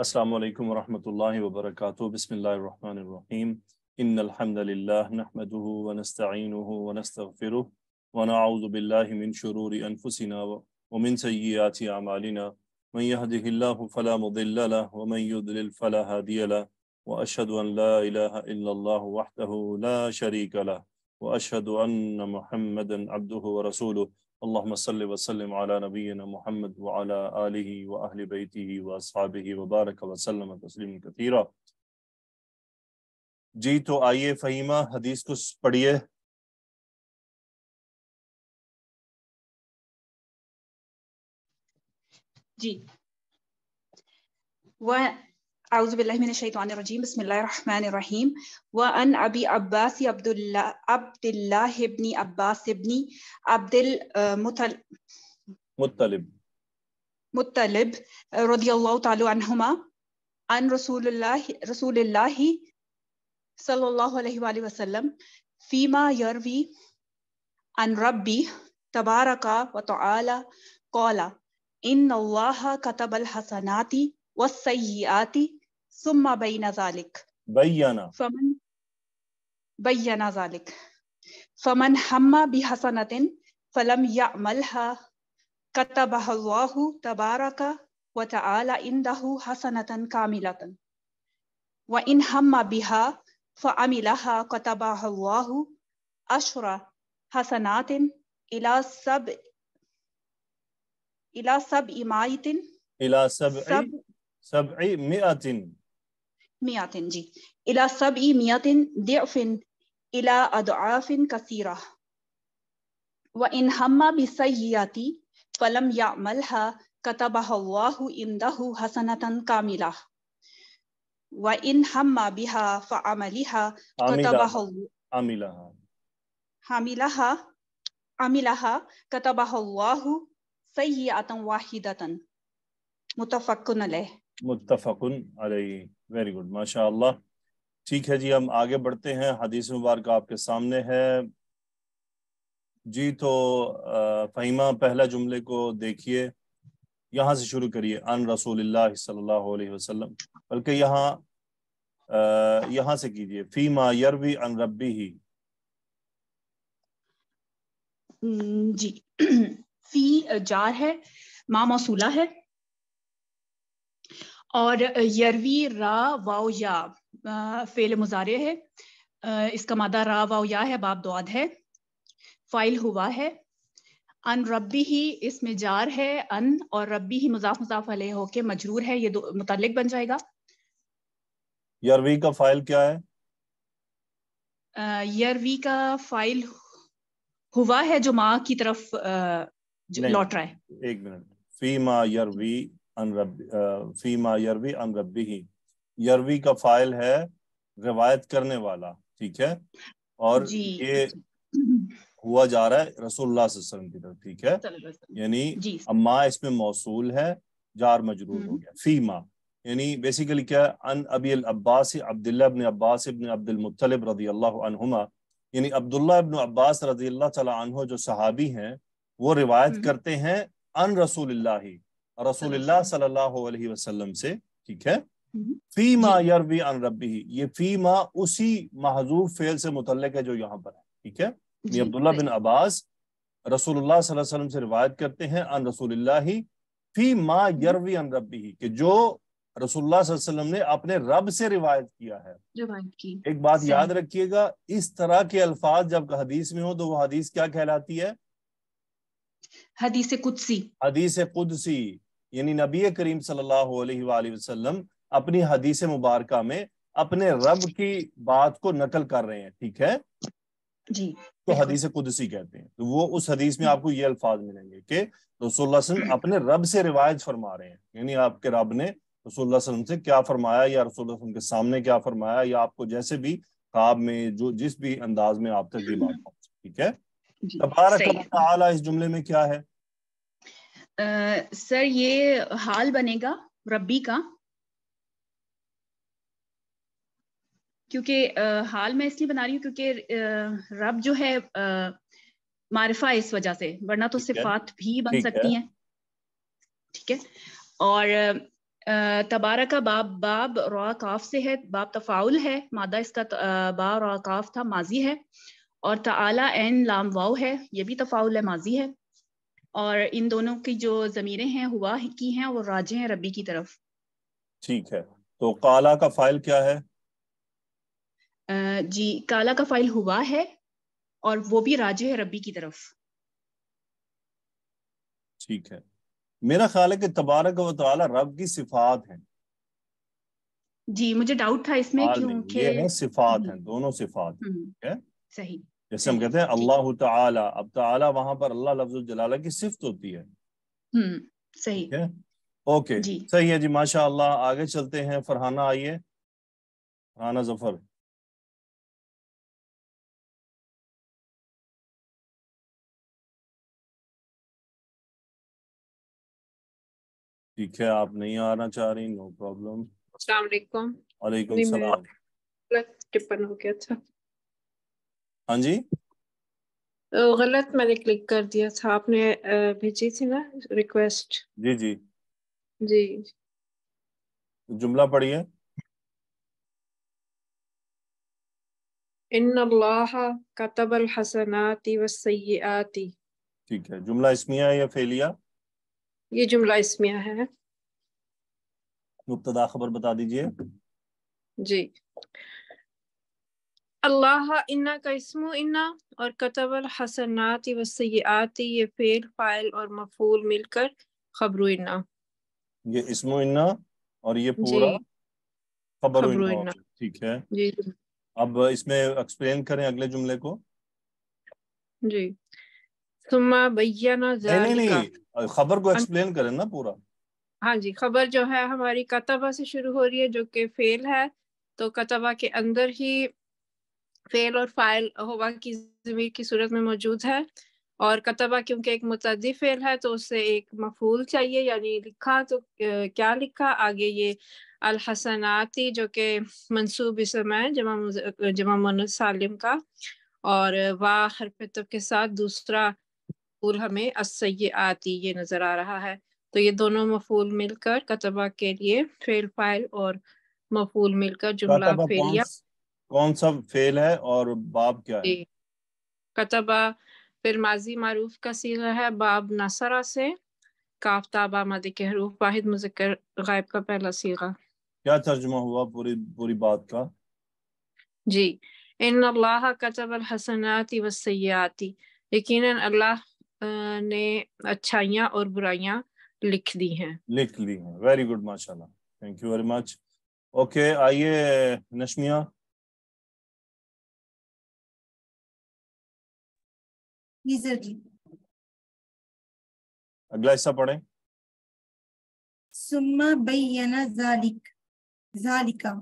अस्सलाम वालेकुम रहमतुल्लाहि व बरकातुहू बिस्मिल्लाहिर रहमानिर रहीम इन्नल हमदलिल्लाह नहमदुहू व नस्ताईनुहू व नस्तगफिरुह व नऊज़ु बिल्लाहि मिन शुरूरि अनफुसिना व मिन सय्यिआति अमालिना मन यहदिहिल्लाहु फला मुदिल्ल लह व मन युद्लिल फला हादिय लह व अशहदु अन ला इलाहा इल्लल्लाहु वहदहू ला शरीक लह व अशहदु अन्न मुहम्मदन अब्दुहू व रसूलुहू अल्लाम सल वसलम नबीन महमद वाला आलि व अहल बैती व साब वबारक वसलम तस्लीम कतीरा जी तो आइए फ़हीमा हदीस को पढ़िए أعوذ بالله من الشيطان الرجيم بسم الله الرحمن الرحيم وأن أبي عباس عبد الله عبد الله بن عباس بن عبد المطلب مطلب مطلب رضي الله تعالى عنهما عن رسول الله رسول الله صلى الله عليه وآله وسلم فيما يروي عن ربي تبارك وتعالى قال إن الله كتب الحسنات والسيئات ثم بين ذلك بين فمن بين ذلك فمن هم بحسنة فلم يعملها كتبها الله تبارك وتعالى عنده حسنة كاملة وإن هم بها فعملها كتبها الله عشر حسنات إلى سبع إلى سبع مائة إلى سبع سبع مائة مئة جي إلى سبع سبعمائة ضعف إلى أضعاف كثيرة وإن هم بسيئة فلم يعملها كتبها الله عنده حسنة كاملة وإن هم بها فعملها كتبها عملها عملها عملها كتبها الله سيئة واحدة متفق عليه متفق عليه वेरी गुड माशा ठीक है जी हम आगे बढ़ते हैं हदीस मुबारक आपके सामने है जी तो फहिमा पहला जुमले को देखिए यहाँ से शुरू करिए अन रसूल सल्लल्लाहु बल्कि यहाँ यहाँ से कीजिए फ़ीमा यरवी अन रबी ही जी फी जार है माँ मौसूला है और यरवी रा वाओ या फेल मुजारे है इसका मादा रा वाओ या है बाप दुआद है फाइल हुआ है अन रबी ही इसमें जार है अन और रबी ही मुजाफ मुजाफ अले होके मजरूर है ये दो मुतलक बन जाएगा यरवी का फाइल क्या है यरवी का फाइल हुआ है जो माँ की तरफ लौट रहा है एक मिनट फी माँ यरवी फीमा यरवी अन रबी ही यरवी का फाइल है रिवायत करने वाला ठीक है और ये हुआ जा रहा है रसोल्ला की तरफ ठीक है यानी अम्मा इसमें मौसूल है जार मजरूर हो हम्म। गया फीमा यानी बेसिकली क्या अन अबी अब्बास अब्दुल्ला इबन अब्बास इबन अब्दुल मुत्तलिब रजी अल्लाह यानी अब्दुल्ला इबन अब्बास रजी अल्लाह जो सहाबी हैं वो रिवायत हम्म। करते हैं अन रसूल रसूल वसल्लम से ठीक है हम्म। फीमा यरवी अन रबी ये फीमा उसी महजूब फेल से मुतलक है जो यहाँ पर है ठीक है अब्दुल्ला बिन अब्बास रसूलुल्लाह वसल्लम से रिवायत करते हैं अन रसूलुल्लाह फी मा हम्म। यरवी अन रबी कि जो रसूलुल्लाह वसल्लम ने अपने रब से रिवायत किया है की। एक बात याद रखिएगा इस तरह के अल्फाज जब हदीस में हो तो वो हदीस क्या कहलाती है हदीस कुदसी हदीस कुदसी यानी नबी करीम सल्लल्लाहु अलैहि वसल्लम अपनी हदीस मुबारक में अपने रब की बात को नकल कर रहे हैं ठीक है जी तो हदीस कुदसी कहते हैं तो वो उस हदीस में आपको ये अल्फाज मिलेंगे कि रसोल्ला अपने रब से रिवायत फरमा रहे हैं यानी आपके रब ने रसोल्ला से क्या फरमाया या रसोल्ला के सामने क्या फरमाया या आपको जैसे भी ख्वाब में जो जिस भी अंदाज में आप तक ये बात पहुंचे ठीक है इस जुमले में क्या है आ, सर ये हाल बनेगा रब्बी का क्योंकि हाल मैं इसलिए बना रही हूँ क्योंकि रब जो है आ, मारिफा इस वजह से वरना तो सिफात भी बन सकती हैं ठीक है और तबारा का बाब बाब रवा काफ से है बाब तफाउल है मादा इसका बा काफ था माजी है और तला एन लाम वाव है ये भी तफाउल माजी है और इन दोनों की जो ज़मीरें हैं हुआ की हैं वो राजे हैं रबी की तरफ ठीक है तो काला का फाइल क्या है जी काला का फाइल हुआ है और वो भी राजे है रबी की तरफ ठीक है मेरा ख्याल है कि तबारक व ताला रब की सिफात है जी मुझे डाउट था इसमें क्योंकि ये है सिफात हैं दोनों सिफात हम्म, है सही जैसे हम कहते हैं अल्लाह ताला अब ताला वहां पर अल्लाह लफ्ज जलाला की सिफत होती है हम्म, सही है ओके सही है जी माशा अल्लाह आगे चलते हैं फरहाना आइए फरहाना जफर ठीक है आप नहीं आना चाह रही नो प्रॉब्लम अस्सलाम वालेकुम वालेकुम सलाम टिप्पण हो गया अच्छा हाँ जी तो गलत मैंने क्लिक कर दिया था आपने भेजी थी ना रिक्वेस्ट जी जी जी जुमला पढ़िए इन अल्लाह अल हसनाती वसय्याती ठीक है जुमला इसमिया है या फेलिया ये जुमला इसमिया है मुब्तदा खबर बता दीजिए जी अल्लाह इन्ना का इसमो इन्ना और कतबल हसनात व सयाती ये फेल फाइल और मफूल मिलकर खबरू इन्ना ये इसमो इन्ना और ये पूरा खबरू इन्ना, ठीक है जी अब इसमें एक्सप्लेन करें अगले जुमले को जी सुमा बयाना नहीं नहीं, नहीं खबर को एक्सप्लेन करें ना पूरा हाँ जी खबर जो है हमारी कतबा से शुरू हो रही है जो कि फेल है तो कतबा के अंदर ही फेल और फाइल होवा की जमीर की सूरत में मौजूद है और कतबा क्योंकि एक मुतदी फेल है तो उससे एक मफूल चाहिए यानी लिखा तो क्या लिखा आगे ये अलहसनाती जो के मनसूब इसम है जमा जमा मन सालिम का और वाह हरफ के साथ दूसरा फूल हमें असै आती ये नज़र आ रहा है तो ये दोनों मफूल मिलकर कतबा के लिए फेल फाइल और मफूल मिलकर जुमला फेलिया कौन सा फेल है और बाब क्या है कतबा फिर माजी मारूफ का सीगा है बाब नसरा से के हरूफ वाहिद मुजक्कर गायब का पहला सीगा क्या तर्जुमा हुआ पूरी पूरी बात का जी इन अल्लाह हसनाती व सयाती यकीनन अल्लाह ने अच्छाइयाँ और बुराइयाँ लिख दी हैं लिख ली हैं वेरी गुड माशाल्लाह thank you very much okay आइए नशमिया अगला हिस्सा पढ़े सुम्मा बयाना जालिक जालिका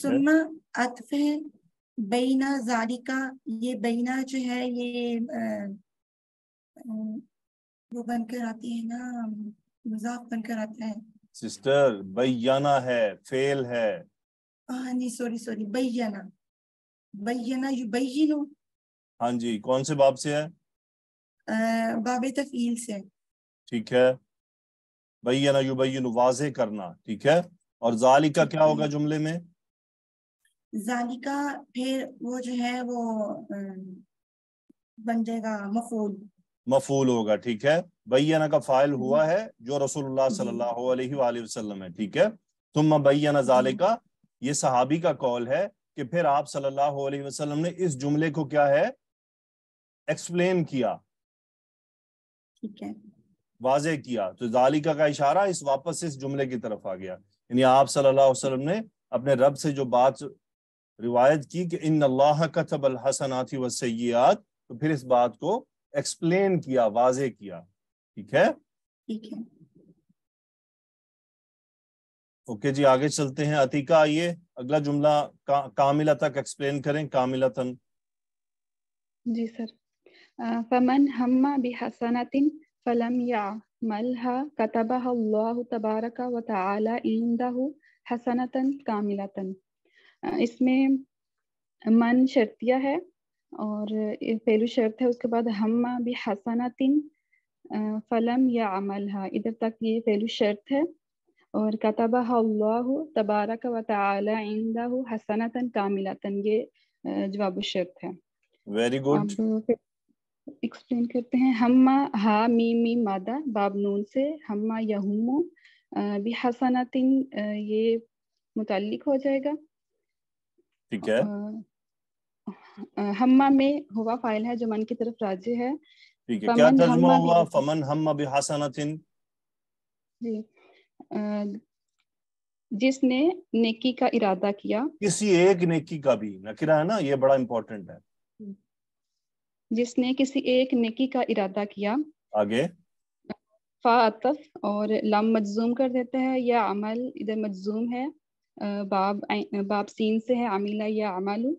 सुम्मा अतफ है बैना जालिका ये बैना जो है ये वो बनकर आती है ना मजाक बनकर आता है सिस्टर बैना है फेल है हाँ जी सॉरी सॉरी बैना हाँ जी कौन से बाब से है बाबे बाब तफील से ठीक है बैना युबैनु वाजे करना ठीक है और जालिका क्या होगा जुमले में जाली फिर वो जो है वो बन जाएगा मफूल मफूल होगा ठीक है बैना का फाइल हुआ है जो रसूलुल्लाह सल्लल्लाहु अलैहि वसल्लम है ठीक है तुम बैना जाले का ये सहाबी का कॉल है कि फिर आप सल्लल्लाहु अलैहि वसल्लम ने इस जुमले को क्या है एक्सप्लेन किया ठीक है वाजे किया तो जालिका का इशारा इस वापस इस जुमले की तरफ आ गया यानी आप सल्लल्लाहु अलैहि वसल्लम ने अपने रब से जो बात रिवायत की कि इन अल्लाह कतब कथब हसनाथी वसैयात तो फिर इस बात को एक्सप्लेन किया वाजे किया ठीक है ठीक है ओके जी आगे चलते हैं अतिका आइए अगला जुमला का, कामिला तक एक्सप्लेन करें कामिला तन जी सर फमन हम्मा बिहसनतिन फलम या मलहा कतबह अल्लाह तबारक व तआला इंदहु हसनतन कामिलतन इसमें मन शर्तिया है और पहली शर्त है उसके बाद हम्मा बिहसनतिन फलम या अमल इधर तक ये पहली शर्त है और कतबा अल्लाह तबारक व ताला इंदहु हसनतन ये जवाब शर्त है वेरी गुड एक्सप्लेन करते हैं हम हा मी मी मादा बाब नून से हम यहूमो भी हसनातिन ये मुतलिक हो जाएगा ठीक है हम्मा में हुआ फाइल है जो मन की तरफ राज्य है ठीक है क्या तर्जुमा हुआ फमन हम्मा भी हसनातिन जी जिसने नेकी का इरादा किया किसी एक नेकी का भी नकिरा है ना ये बड़ा इम्पोर्टेंट है जिसने किसी एक नेकी का इरादा किया आगे फातफ और लम मजूम कर देते हैं यह अमल इधर मजूम है बाब बाब सीन से है अमीला या अमलू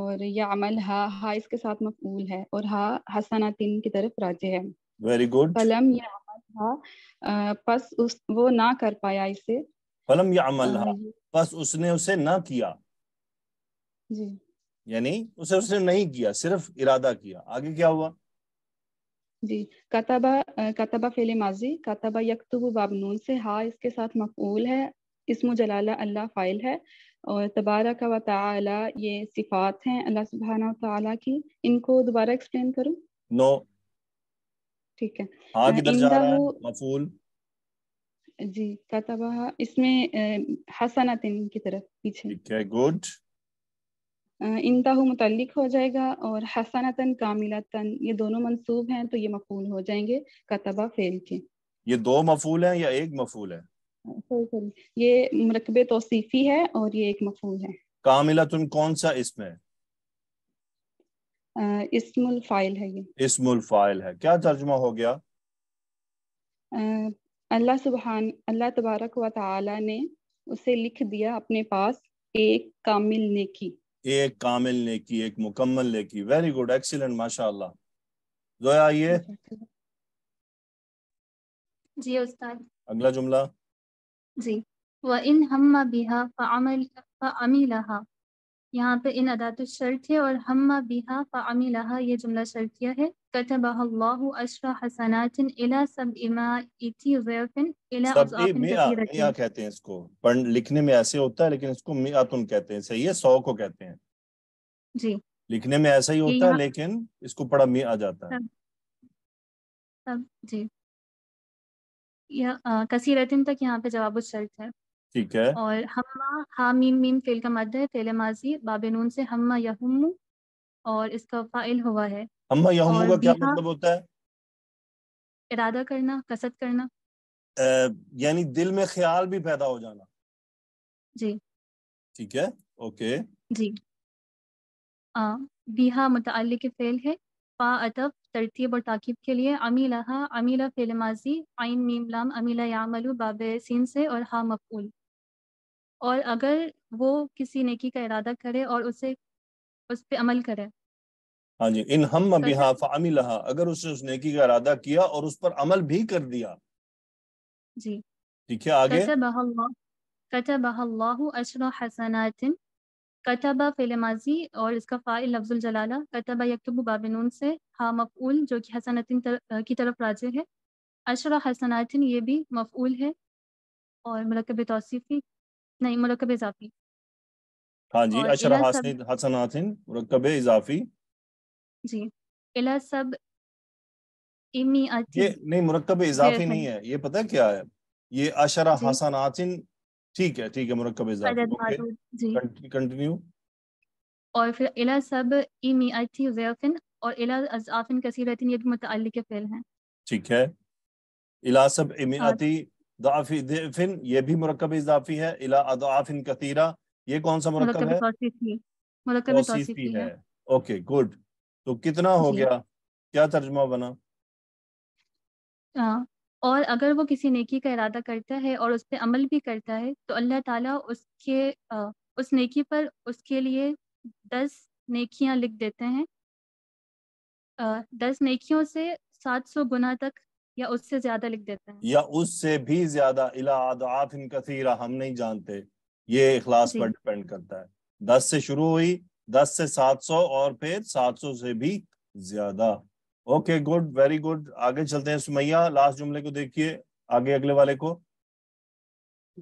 और यह अमल हा हा इसके साथ मफूल है और हा हसना तीन की तरफ राजे है वेरी गुड कलम या था बस उस वो ना कर पाया इसे फलम या अमल बस उसने उसे ना किया जी यानी उसे उसने नहीं किया सिर्फ इरादा किया आगे क्या हुआ जी कतबा कतबा फेले माजी कतबा यकतुब से हा इसके साथ है इसम जलाला अल्लाह फ़ाइल है और तबारा का वाला ये सिफात हैं अल्लाह सुबहाना की इनको दोबारा एक्सप्लेन करूँ नो no. ठीक है हाँ किधर जा रहा है मफूल जी कतबा इसमें हसनातिन की तरफ पीछे ठीक है गुड इंदाहु मुतलिक हो जाएगा और हसनातन कामिलातन ये दोनों मंसूब हैं तो ये मफूल हो जाएंगे कतबा फेल के ये दो मफूल हैं या एक मफूल है सॉरी सॉरी ये मरकब तोसीफी है और ये एक मफूल है कामिलातन कौन सा इसमें इसमुल फाइल है ये इसमुल फाइल है क्या तर्जुमा हो गया अल्लाह सुबहान अल्लाह तबारक व ताला ने उसे लिख दिया अपने पास एक कामिल नेकी एक कामिल नेकी एक मुकम्मल नेकी वेरी गुड एक्सीलेंट माशाल्लाह जोया आइए जी उस्ताद अगला जुमला जी व इन हम बिहा फअमिलहा यहाँ पे इन अदात शर्त है और हम बिहा फ़ामी लहा ये जुमला शर्तिया है हसनातिन इला सब इमा वेफिन इला सब ए मिया मिया कहते हैं इसको पढ़ लिखने में ऐसे होता है लेकिन इसको मिया तुम कहते हैं सही है सौ को कहते हैं जी लिखने में ऐसा ही होता है लेकिन इसको पढ़ा मिया आ जाता है सब जी कसीरतिन तक यहाँ पे जवाब शर्त है ठीक है और हम्मा हामीम मीम फेल का मद है फेल माजी बाबे नून से हम्मा यहम्मू और इसका फाइल हुआ है हम्मा यहम्मू का क्या मतलब होता है इरादा करना कसद करना यानी दिल में ख्याल भी पैदा हो जाना जी ठीक है ओके जी आ, बीहा मुतल के फेल है पा अतफ तरतीब और ताकिब के लिए अमीला हा अमीला फेल माजी आइन मीम लाम अमीला यामलू बाबे सीन से और हा मफूल और अगर वो किसी नेकी का इरादा करे और उसे उस पर अमल करे हाँ जी इन हम बिहा फामिलहा अगर उसने उस नेकी का इरादा किया और उस पर अमल भी कर दिया जी ठीक है आगे कतबहल्लाहु अशर हसनातिन कतबा फिलमाजी और इसका फ़ाइल लफ्ज़ुल जलाला कतबा यकतबु बाबिनून से हा मफ़ूल जो कि हसनातिन की तरफ राजे है अशर हसनातिन ये भी मफ़ूल है और मरकब तोसीफी नहीं मुरकब इजाफी हाँ जी अशरा अच्छा, हसन हसन हासिन मरकब इजाफी जी इला सब इमी ये नहीं मुरकब इजाफी नहीं है ये पता है क्या है ये अशरा हसन आतिन ठीक है ठीक है मुरकब इजाफी कंटिन्यू और फिर इला सब इमी आती वेफिन और इला अज़ाफिन कसीरतिन ये भी मुतअल्लिक फेल हैं ठीक है इला सब इमी आती ये भी मरकब इजाफी है इला अदाफिन कतीरा ये कौन सा मरकब है तौसीफी है ओके गुड तो कितना हो गया क्या तर्जमा बना और अगर वो किसी नेकी का इरादा करता है और उस पर अमल भी करता है तो अल्लाह ताला उसके आ, उस नेकी पर उसके लिए दस नेकियां लिख देते हैं आ, दस नेकियों से सात सौ गुना तक या उससे ज्यादा लिख देते हैं या उससे भी ज्यादा इलाफिन कसीरा हम नहीं जानते ये इखलास पर डिपेंड करता है दस से शुरू हुई दस से सात सौ और फिर सात सौ से भी ज्यादा ओके गुड वेरी गुड आगे चलते हैं सुमैया लास्ट जुमले को देखिए आगे अगले वाले को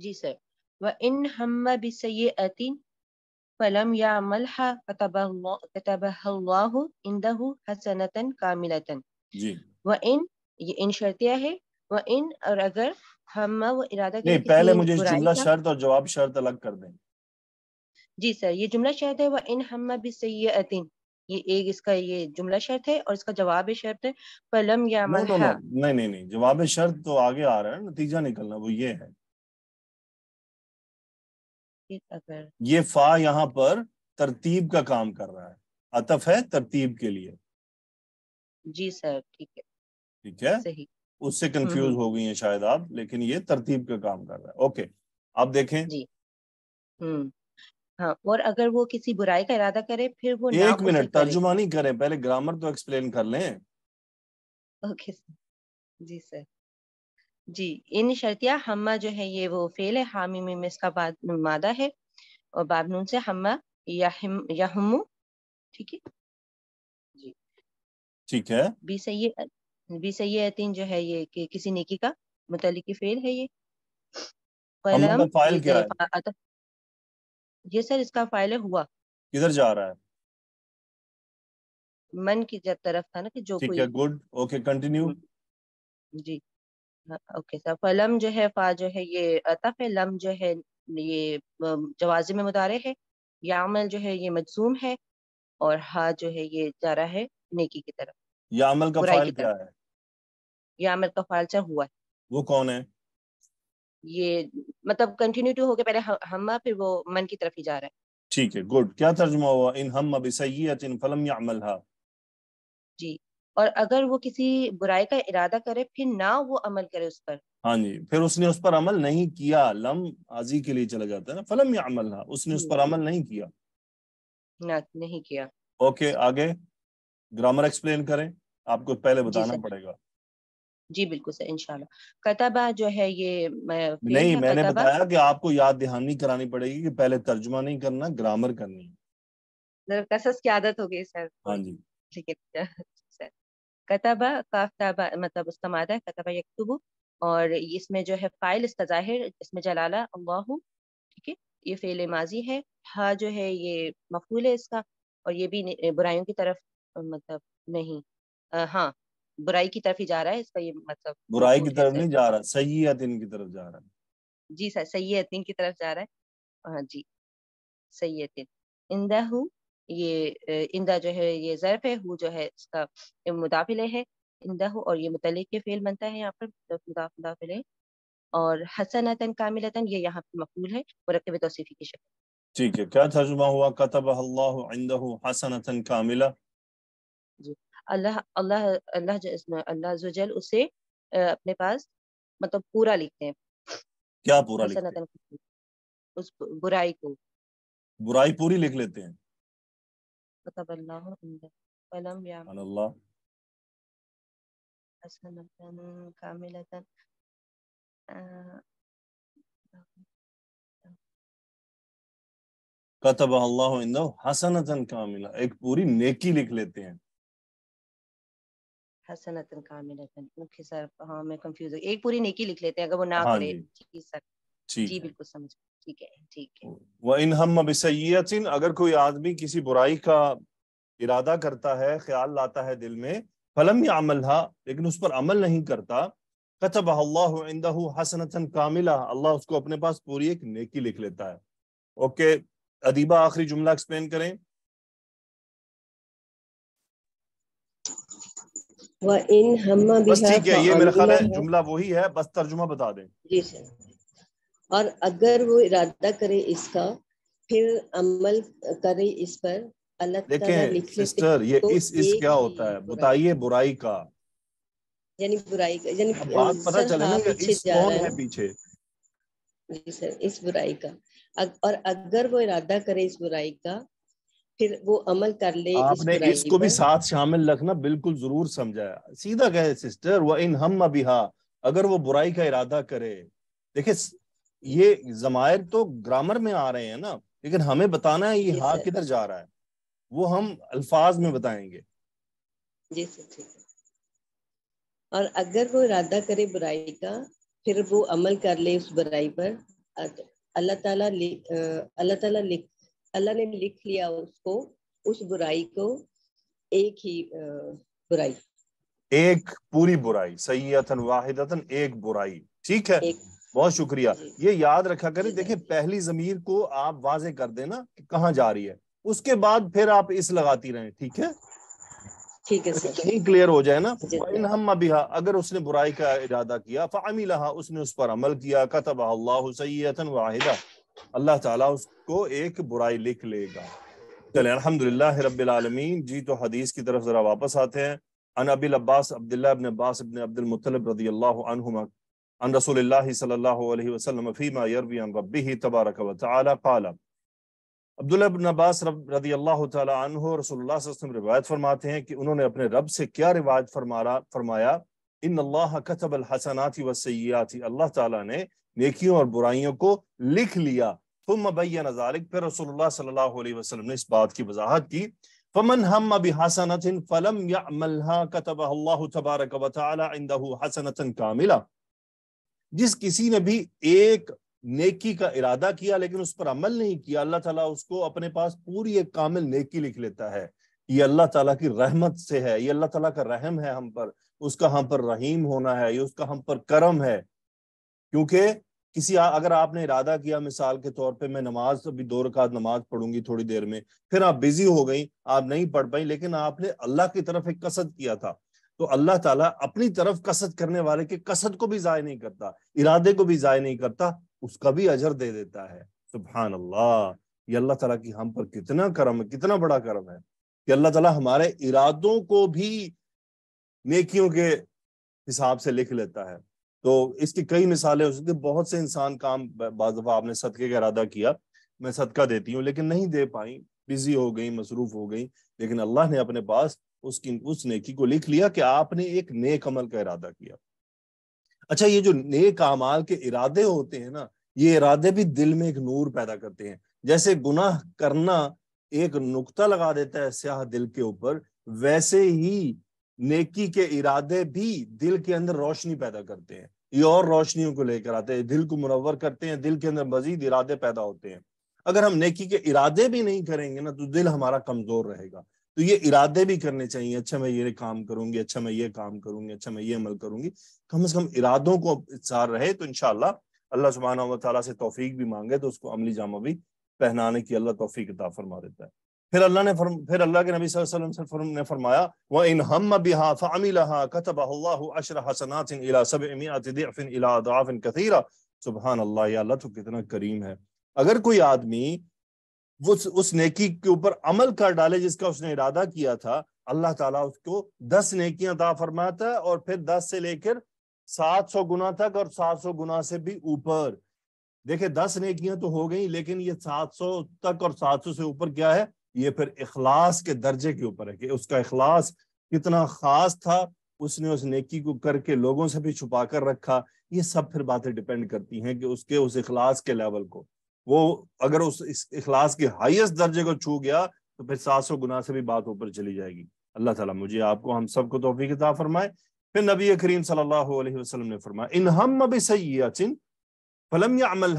जी सर व इन हम बिसयतिन फलम यामलहा कतबह अल्लाह इंदहु हसनतन कामिलतन जी व इन ये इन शर्तिया है व इन और अगर हम वो इरादा नहीं पहले मुझे जुमला शर्त और जवाब शर्त अलग कर दें जी सर ये जुमला शर्त है वह इन हम भी है ये एक इसका ये जुमला शर्त है और इसका जवाब शर्त है पलम या नहीं नहीं नहीं, नहीं, नहीं जवाब शर्त तो आगे आ रहा है नतीजा निकलना वो ये है अगर ये फा यहाँ पर तरतीब का काम कर रहा है अतफ है तरतीब के लिए जी सर ठीक है ठीक है उससे कंफ्यूज हो गई हैं शायद आप लेकिन ये तरतीब का काम कर रहा है ओके आप देखें जी हम्म। हाँ और अगर वो किसी बुराई का इरादा करे फिर वो एक मिनट तर्जुमा नहीं करें पहले ग्रामर तो एक्सप्लेन कर लें ओके जी सर जी इन शर्तिया हम्मा जो है ये वो फेल है हामी में इसका बाद मादा है और बाबनून से हम्मा याहिम याहमु ठीक है जी ठीक है बी सही है बी सही है तीन जो है ये कि किसी नेकी का मुतलिक फेल है ये कलम फाइल तो क्या है ये सर इसका फाइल है हुआ किधर जा रहा है मन की जब तरफ था ना कि जो ठीक है गुड ओके कंटिन्यू जी ओके हाँ, सर फलम जो है फा जो है ये अतफ है लम जो है ये जवाजे में मुतारे है यामल जो है ये मजसूम है और हा जो है ये जा रहा है नेकी की तरफ यामल का फाइल क्या है या आमिर का फालचा हुआ है वो कौन है ये मतलब कंटिन्यू टू होके पहले हम फिर वो मन की तरफ ही जा रहा है ठीक है गुड क्या तर्जुमा हुआ इन हम बिसय्यतिन फलम यअमलहा जी और अगर वो किसी बुराई का इरादा करे फिर ना वो अमल करे उस पर हाँ जी फिर उसने उस पर अमल नहीं किया लम आजी के लिए चला जाता है ना फलम या अमल हा उसने उस पर अमल नहीं किया ना नहीं किया ओके आगे ग्रामर एक्सप्लेन करें आपको पहले बताना पड़ेगा जी बिल्कुल सर इनशाला कतबा जो है ये मैं नहीं मैंने कतबा? बताया कि आपको याद दहानी करानी पड़ेगी कि पहले तर्जुमा नहीं करना ग्रामर करनी है कसस की आदत हो गई सर हाँ जी ठीक है सर कतबा काफ्ताबा मतलब उसका मादा है कतबा यकतुबु और इसमें जो है फाइल इसका जाहिर इसमें जलाला अल्लाह ठीक है ये फेल माजी है हा जो है ये मफूल है इसका और ये भी बुराइयों की तरफ मतलब नहीं आ, हाँ बुराई की तरफ ही जा रहा है इसका ये मतलब बुराई की तरफ नहीं जा रहा सही अतीन की तरफ जा रहा है जी सर सही अतीन की तरफ जा रहा है हाँ जी सही अतीन इंदा हु ये इंदा जो है ये जरफ है हु जो है इसका मुदाफिले है इंदा हु और ये मुतल के फेल बनता है यहाँ पर मतलब मुदाफ मुदाफिले और कामिल अतन ये यहाँ पर मकबूल है मुरकब तोसीफ़ी की शक्ल ठीक है क्या तर्जुमा हुआ कतब अल्लाह इंदा हसन अतन कामिला जी अल्लाह अल्लाह अल्लाह अल्लाह जुजल उसे अपने पास मतलब पूरा लिखते हैं क्या पूरा लिखते हैं? मतलब उस बुराई को बुराई पूरी लिख लेते हैं कतब अल्लाह हसनतन कामिला एक पूरी नेकी लिख लेते हैं हसनतन कामिलतन ओके सर हाँ मैं कंफ्यूज हूँ एक पूरी नेकी लिख लेते हैं अगर वो ना हाँ करे जी सर जी बिल्कुल समझ ठीक है ठीक है वह इन हम बिसैयतिन अगर कोई आदमी किसी बुराई का इरादा करता है ख्याल लाता है दिल में फलम या अमल हा लेकिन उस पर अमल नहीं करता कतब अल्लाह हसनतन कामिला अल्लाह उसको अपने पास पूरी एक नेकी लिख लेता है ओके अदीबा आखिरी जुमला एक्सप्लेन करें बस ठीक है ये मेरा ख्याल है जुमला वही है बस तर्जुमा बता दें और अगर वो इरादा करे इसका फिर अमल करे इस पर अलग देखें सिस्टर ये तो इस इस क्या होता है बताइए बुराई का यानी बुराई का यानी बात पता चले ना हाँ, कि इस कौन है पीछे जी सर इस बुराई का और अगर वो इरादा करे इस बुराई का फिर वो अमल कर ले आपने इस इसको भी साथ शामिल रखना बिल्कुल जरूर समझाया सीधा कहे सिस्टर वह इन हम अबिहा अगर वो बुराई का इरादा करे देखे ये जमायर तो ग्रामर में आ रहे हैं ना लेकिन हमें बताना है ये हा किधर जा रहा है वो हम अल्फाज में बताएंगे जी सर ठीक है और अगर वो इरादा करे बुराई का फिर वो अमल कर ले उस बुराई पर अल्लाह ताला अल्लाह ताला लिख अल्लाह ने लिख लिया उसको उस बुराई को एक ही बुराई एक पूरी बुराई सैयतन वाहिदतन एक बुराई ठीक है बहुत शुक्रिया ये याद रखा करें देखिए पहली जमीर को आप वाजे कर देना कि कहाँ जा रही है उसके बाद फिर आप इस लगाती रहें ठीक है ठीक है क्लियर हो जाए ना इन हम बिहा अगर उसने बुराई का इरादा किया फ़ामिला उसने उस पर अमल किया कतब अल्लाह सैयतन वाहिदा अल्लाह ताला उसको एक बुराई लिख लेगा चले अलहमदिल्ला रबालमीन जी तो हदीस की तरफ ज़रा वापस आते हैं अन अबिल अब्बास अब्दुल्ला अबिन अब्बास अबिन अब्दुलमतलब रदी अल्लाहुमा अन रसोल्ला वसलम بن عباس अन रबी तबारक वाल رسول बिन अब्बास रदी अल्लाह وسلم روایت فرماتے ہیں کہ انہوں उन्होंने अपने रब से क्या रिवायत فرمایا फरमाया इन अल्लाह कतब अल हसनाती व सयाती अल्लाह ताला ने नेकियों और बुराइयों को लिख लिया तुम अबैया नजालिक फिर रसूलुल्लाह सल्लल्लाहु अलैहि वसल्लम ने इस बात की वजाहत की فمن هم بحسنه فلم يعملها كتبها الله تبارك وتعالى عنده حسنه كامله जिस किसी ने भी एक नेकी का इरादा किया लेकिन उस पर अमल नहीं किया अल्लाह ताला उसको अपने पास पूरी एक कामिल नेकी लिख लेता है ये अल्लाह ताला की रहमत से है ये अल्लाह ताला का रहम है हम पर उसका हम पर रहीम होना है या उसका हम पर करम है क्योंकि किसी आ, अगर आपने इरादा किया मिसाल के तौर पे मैं नमाज अभी दो रकात नमाज पढ़ूंगी थोड़ी देर में फिर आप बिजी हो गई आप नहीं पढ़ पाई लेकिन आपने अल्लाह की तरफ एक कसद किया था तो अल्लाह ताला अपनी तरफ कसद करने वाले के कसद को भी जाय नहीं करता इरादे को भी जाय नहीं करता उसका भी अजर दे देता है सुबहान अल्लाह ये अल्लाह तला की हम पर कितना करम है कितना बड़ा करम है कि अल्लाह तला हमारे इरादों को भी नेकियों के हिसाब से लिख लेता है तो इसकी कई मिसालें हो सकती बहुत से इंसान काम बाद आपने सदके का इरादा किया मैं सदका देती हूँ लेकिन नहीं दे पाई बिजी हो गई मसरूफ हो गई लेकिन अल्लाह ने अपने पास उसकी उस नेकी को लिख लिया कि आपने एक नेक अमल का इरादा किया अच्छा ये जो नेक अमाल के इरादे होते हैं ना ये इरादे भी दिल में एक नूर पैदा करते हैं जैसे गुनाह करना एक नुक्ता लगा देता है स्याह दिल के ऊपर वैसे ही नेकी के इरादे भी दिल के अंदर रोशनी पैदा करते हैं ये और रोशनियों को लेकर आते हैं दिल को मुनवर करते हैं दिल के अंदर मजीद इरादे पैदा होते हैं अगर हम नेकी के इरादे भी नहीं करेंगे ना तो दिल हमारा कमजोर रहेगा तो ये इरादे भी करने चाहिए अच्छा मैं ये काम करूंगी अच्छा मैं ये काम करूंगी अच्छा मैं ये अमल करूंगी कम से कम इरादों को इजार रहे तो इनशाला अल्लाह सुबहाना तला से तोफीक भी मांगे तो उसको अमली जामा भी पहनाने की अल्लाह तोफीक दाफर फरमा देता है फिर अल्लाह ने फर्म फिर अल्लाह के नबी सल्लल्लाहु अलैहि वसल्लम ने फरमाया व इन हम बिहा फ़ामिलहा कतबल्लाहु अशर हसनात इला 700 ضعف الى اضعاف كثيره सुभान अल्लाह या अल्लाह तो कितना करीम है अगर कोई आदमी वो उस नेकी के ऊपर अमल कर डाले जिसका उसने इरादा किया था अल्लाह ताला उसको 10 नेकियां अता फरमाता है और फिर 10 से लेकर 700 गुना तक और 700 गुना से भी ऊपर देखिए 10 नेकियां तो हो गई लेकिन ये 700 तक और 700 से ऊपर क्या है ये फिर इखलास के दर्जे के ऊपर है कि उसका इखलास कितना खास था उसने उस नेकी को करके लोगों से भी छुपा कर रखा ये सब फिर बातें डिपेंड करती हैं कि उसके उस इखलास के लेवल को वो अगर उस इखलास के हाईएस्ट दर्जे को छू गया तो फिर सात सौ गुना से भी बात ऊपर चली जाएगी अल्लाह ताला मुझे आपको हम सबको तोहफी किताब फरमाए फिर नबी करीम सल्लल्लाहु अलैहि वसल्लम ने फरमाया इन हम है अचिन फलम या अमल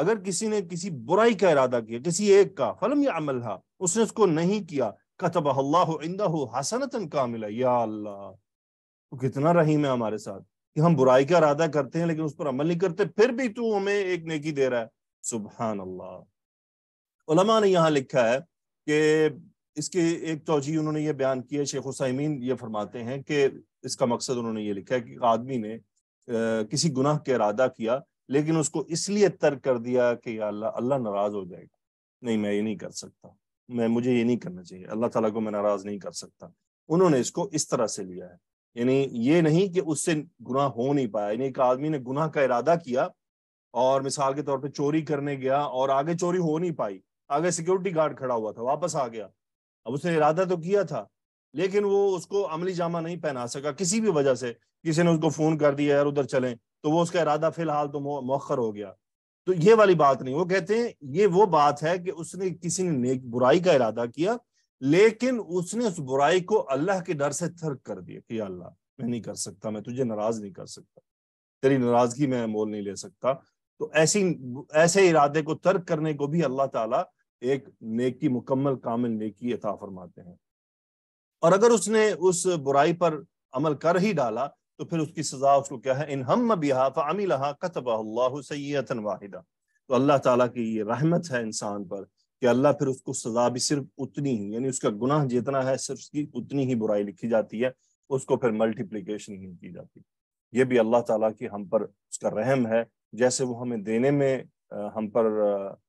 अगर किसी ने किसी बुराई का इरादा किया किसी एक का फलम या अमल हा उसने उसको नहीं किया कतब अल्लाह इंदा हो हसनतन या अल्लाह तो कितना रहीम है हमारे साथ कि हम बुराई का इरादा करते हैं लेकिन उस पर अमल नहीं करते फिर भी तू हमें एक नेकी दे रहा है सुबहान अल्लाह ने यहाँ लिखा है कि इसके एक तोजी उन्होंने ये बयान किया शेख हुसैमीन ये फरमाते हैं कि इसका मकसद उन्होंने ये लिखा है कि आदमी ने आ, किसी गुनाह का इरादा किया लेकिन उसको इसलिए तर्क कर दिया कि अल्लाह अल्लाह नाराज हो जाएगा नहीं मैं ये नहीं कर सकता मैं मुझे ये नहीं करना चाहिए अल्लाह ताला को मैं नाराज नहीं कर सकता उन्होंने इसको इस तरह से लिया है यानी ये नहीं कि उससे गुनाह हो नहीं पाया यानी एक आदमी ने गुनाह का इरादा किया और मिसाल के तौर पर चोरी करने गया और आगे चोरी हो नहीं पाई आगे सिक्योरिटी गार्ड खड़ा हुआ था वापस आ गया अब उसने इरादा तो किया था लेकिन वो उसको अमली जामा नहीं पहना सका किसी भी वजह से किसी ने उसको फोन कर दिया यार उधर चलें तो वो उसका इरादा फिलहाल तो मौखर हो गया तो ये वाली बात नहीं वो कहते हैं ये वो बात है कि उसने किसी ने बुराई का इरादा किया लेकिन उसने उस बुराई को अल्लाह के डर से थर्क कर दिया कि अल्लाह मैं नहीं कर सकता मैं तुझे नाराज नहीं कर सकता तेरी नाराजगी मैं मोल नहीं ले सकता तो ऐसी ऐसे इरादे को तर्क करने को भी अल्लाह ताला एक नेकी मुकम्मल कामिल नेकी अता फरमाते हैं और अगर उसने उस बुराई पर अमल कर ही डाला तो फिर उसकी सजा उसको क्या है इन हम हम्म बिहा सैतन वाहिदा तो अल्लाह ताला की ये रहमत है इंसान पर कि अल्लाह फिर उसको सजा भी सिर्फ उतनी ही यानी उसका गुनाह जितना है सिर्फ उसकी उतनी ही बुराई लिखी जाती है उसको फिर मल्टीप्लीकेशन नहीं की जाती ये भी अल्लाह ताला की हम पर उसका रहम है जैसे वो हमें देने में हम पर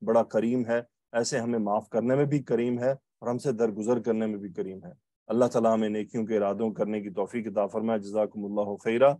बड़ा करीम है ऐसे हमें माफ़ करने में भी करीम है और हमसे दरगुजर करने में भी करीम है अल्लाह ताला हमें नेकियों के इरादों करने की तोफ़ी किताब फरमाए जजाकम्ला खैरा